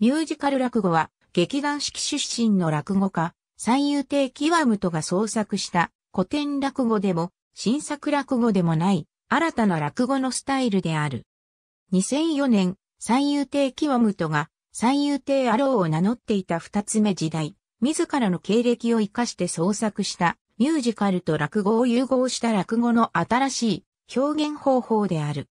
ミュージカル落語は、劇団式出身の落語家、三遊亭キワムトが創作した古典落語でも、新作落語でもない、新たな落語のスタイルである。2004年、三遊亭キワムトが、三遊亭アローを名乗っていた二つ目時代、自らの経歴を活かして創作したミュージカルと落語を融合した落語の新しい表現方法である。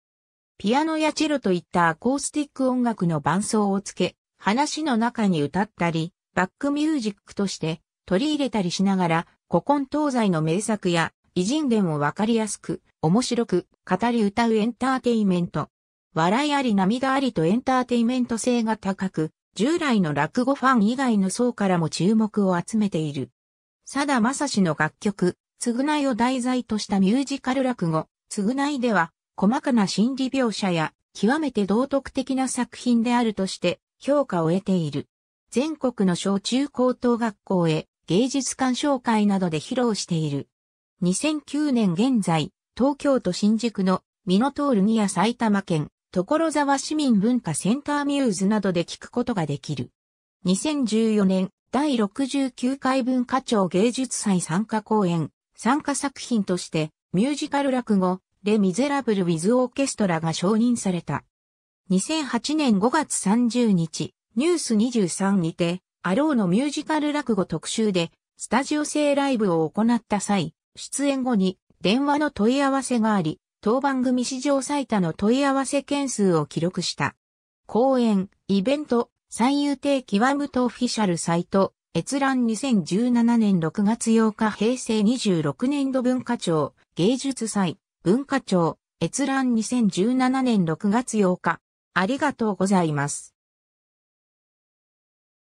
ピアノやチェロといったアコースティック音楽の伴奏をつけ、話の中に歌ったり、バックミュージックとして取り入れたりしながら、古今東西の名作や偉人伝をわかりやすく、面白く、語り歌うエンターテイメント。笑いあり涙ありとエンターテイメント性が高く、従来の落語ファン以外の層からも注目を集めている。さだまさしの楽曲、償いを題材としたミュージカル落語、償いでは、細かな心理描写や、極めて道徳的な作品であるとして、評価を得ている。全国の小中高等学校へ芸術鑑賞会などで披露している。2009年現在、東京都新宿のミノトールニア埼玉県、所沢市民文化センターミューズなどで聞くことができる。2014年、第69回文化庁芸術祭参加公演、参加作品として、ミュージカル落語、レ・ミゼラブル・ウィズ・オーケストラが承認された。2008年5月30日、ニュース23にて、アローのミュージカル落語特集で、スタジオ制ライブを行った際、出演後に電話の問い合わせがあり、当番組史上最多の問い合わせ件数を記録した。公演、イベント、最優定極むとオフィシャルサイト、閲覧2017年6月8日平成26年度文化庁、芸術祭、文化庁、閲覧2017年6月8日、ありがとうございます。